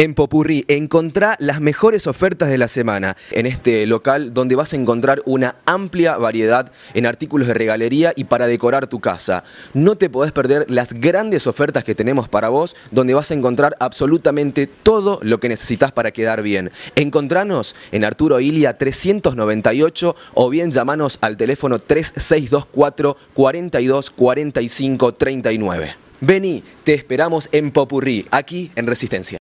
En Popurrí, encontrá las mejores ofertas de la semana en este local donde vas a encontrar una amplia variedad en artículos de regalería y para decorar tu casa. No te podés perder las grandes ofertas que tenemos para vos, donde vas a encontrar absolutamente todo lo que necesitas para quedar bien. Encontranos en Arturo Ilia 398 o bien llamanos al teléfono 3624 42 Vení, te esperamos en Popurrí, aquí en Resistencia.